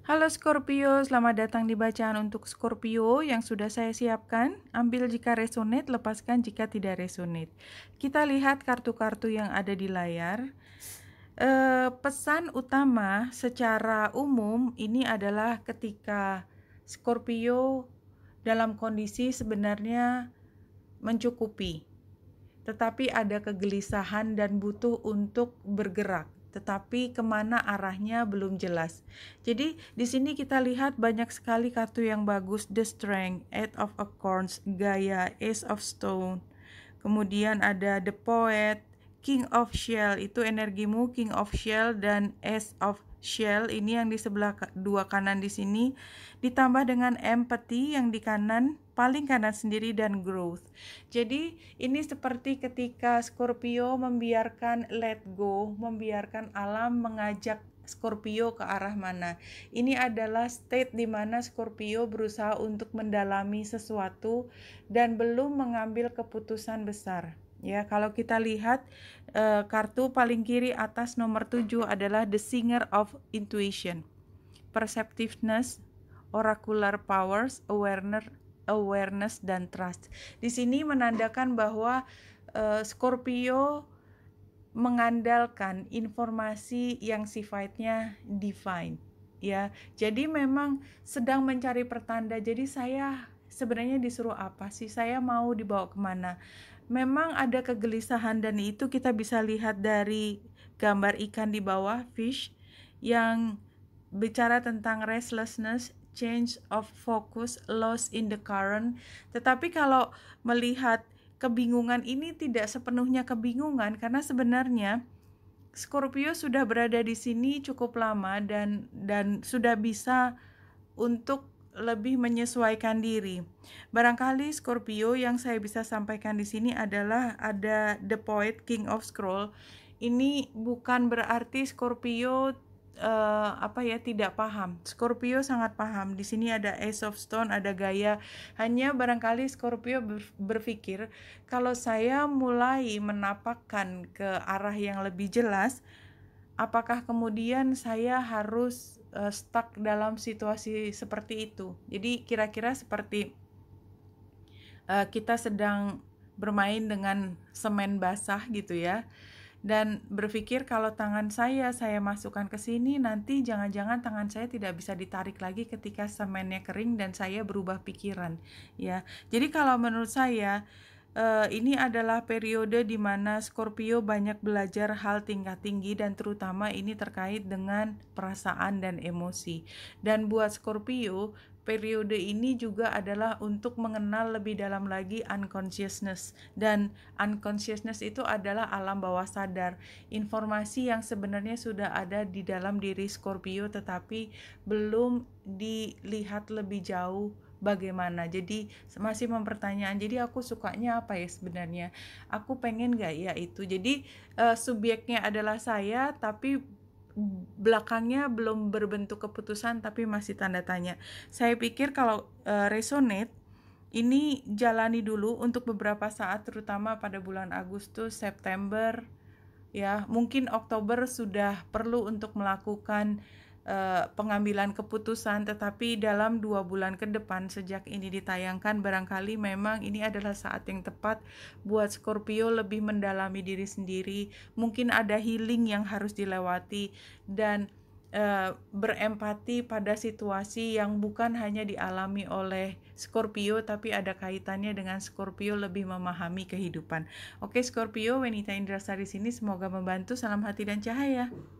Halo Scorpio, selamat datang di bacaan untuk Scorpio yang sudah saya siapkan. Ambil jika resonate, lepaskan jika tidak resonate. Kita lihat kartu-kartu yang ada di layar. E, pesan utama secara umum ini adalah ketika Scorpio dalam kondisi sebenarnya mencukupi, tetapi ada kegelisahan dan butuh untuk bergerak tetapi kemana arahnya belum jelas. Jadi di sini kita lihat banyak sekali kartu yang bagus, The Strength, Eight of Acorns, Gaia, Ace of Stone, kemudian ada The Poet, King of Shell, itu energimu, King of Shell, dan Ace of shell ini yang di sebelah dua kanan di sini ditambah dengan empathy yang di kanan paling kanan sendiri dan growth. Jadi ini seperti ketika Scorpio membiarkan let go, membiarkan alam mengajak Scorpio ke arah mana. Ini adalah state di mana Scorpio berusaha untuk mendalami sesuatu dan belum mengambil keputusan besar. Ya, kalau kita lihat e, kartu paling kiri atas nomor 7 adalah the singer of intuition, perceptiveness, oracular powers, awareness, awareness dan trust. Di sini menandakan bahwa e, Scorpio mengandalkan informasi yang sifatnya divine ya. Jadi memang sedang mencari pertanda. Jadi saya sebenarnya disuruh apa sih saya mau dibawa kemana memang ada kegelisahan dan itu kita bisa lihat dari gambar ikan di bawah fish yang bicara tentang restlessness change of focus loss in the current tetapi kalau melihat kebingungan ini tidak sepenuhnya kebingungan karena sebenarnya Scorpio sudah berada di sini cukup lama dan dan sudah bisa untuk lebih menyesuaikan diri. Barangkali Scorpio yang saya bisa sampaikan di sini adalah ada The Poet King of Scroll. Ini bukan berarti Scorpio uh, apa ya tidak paham. Scorpio sangat paham. Di sini ada Ace of Stone, ada gaya. Hanya barangkali Scorpio berpikir kalau saya mulai menapakkan ke arah yang lebih jelas, apakah kemudian saya harus uh, stuck dalam situasi seperti itu. Jadi kira-kira seperti uh, kita sedang bermain dengan semen basah gitu ya. Dan berpikir kalau tangan saya saya masukkan ke sini nanti jangan-jangan tangan saya tidak bisa ditarik lagi ketika semennya kering dan saya berubah pikiran ya. Jadi kalau menurut saya uh, ini adalah periode di mana Scorpio banyak belajar hal tingkat tinggi dan terutama ini terkait dengan perasaan dan emosi. Dan buat Scorpio, periode ini juga adalah untuk mengenal lebih dalam lagi unconsciousness dan unconsciousness itu adalah alam bawah sadar informasi yang sebenarnya sudah ada di dalam diri Scorpio tetapi belum dilihat lebih jauh bagaimana jadi masih mempertanyaan jadi aku sukanya apa ya sebenarnya aku pengen gak ya itu jadi uh, subjeknya adalah saya tapi belakangnya belum berbentuk keputusan tapi masih tanda tanya saya pikir kalau uh, resonate ini jalani dulu untuk beberapa saat terutama pada bulan Agustus September ya mungkin Oktober sudah perlu untuk melakukan Eh, pengambilan keputusan, tetapi dalam dua bulan ke depan sejak ini ditayangkan, barangkali memang ini adalah saat yang tepat buat Scorpio lebih mendalami diri sendiri. Mungkin ada healing yang harus dilewati, dan uh, berempati pada situasi yang bukan hanya dialami oleh Scorpio tapi ada kaitannya dengan Scorpio lebih memahami kehidupan. Oke Scorpio, Wenita Indrasari sini semoga membantu. Salam hati dan cahaya.